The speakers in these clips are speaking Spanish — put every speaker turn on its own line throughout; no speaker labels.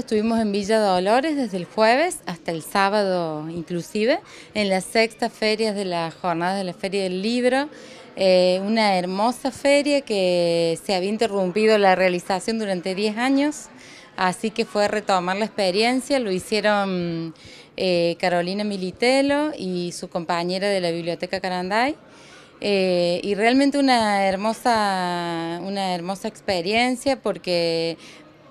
Estuvimos en Villa Dolores desde el jueves hasta el sábado inclusive, en las sexta ferias de la jornada de la Feria del Libro, eh, una hermosa feria que se había interrumpido la realización durante 10 años, así que fue retomar la experiencia, lo hicieron eh, Carolina Militelo y su compañera de la Biblioteca Caranday. Eh, y realmente una hermosa, una hermosa experiencia porque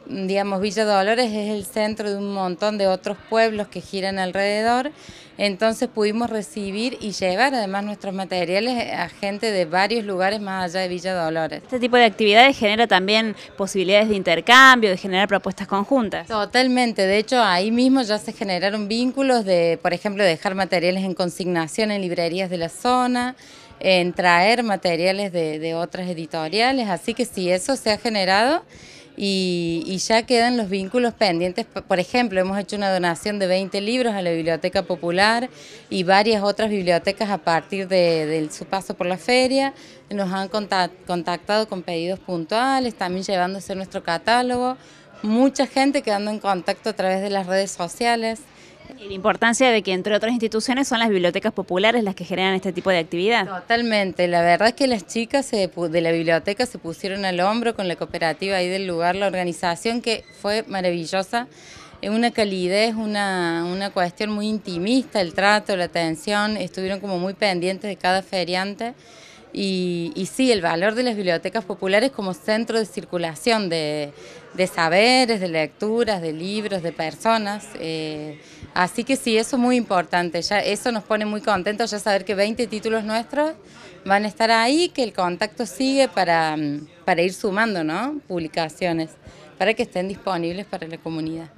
digamos, Villa Dolores es el centro de un montón de otros pueblos que giran alrededor, entonces pudimos recibir y llevar además nuestros materiales a gente de varios lugares más allá de Villa Dolores. Este tipo de actividades genera también posibilidades de intercambio, de generar propuestas conjuntas. Totalmente, de hecho ahí mismo ya se generaron vínculos de, por ejemplo, dejar materiales en consignación en librerías de la zona, en traer materiales de, otras editoriales, así que si eso se ha generado y, ya quedan los vínculos pendientes. Por ejemplo, hemos hecho una donación de 20 libros a la Biblioteca Popular y varias otras bibliotecas a partir de, de su paso por la feria. Nos han contactado con pedidos puntuales, también llevándose nuestro catálogo. Mucha gente quedando en contacto a través de las redes sociales. Y la importancia de que, entre otras instituciones, son las bibliotecas populares las que generan este tipo de actividad. Totalmente. La verdad es que las chicas de la biblioteca se pusieron al hombro con la cooperativa ahí del lugar, la organización que fue maravillosa. una calidez, una, una cuestión muy intimista, el trato, la atención. Estuvieron como muy pendientes de cada feriante. Y, sí, el valor de las bibliotecas populares como centro de circulación de, saberes, de lecturas, de libros, de personas. Eh, así que sí, eso es muy importante. eso nos pone muy contentos ya saber que 20 títulos nuestros van a estar ahí, que el contacto sigue para, ir sumando publicaciones, para que estén disponibles para la comunidad.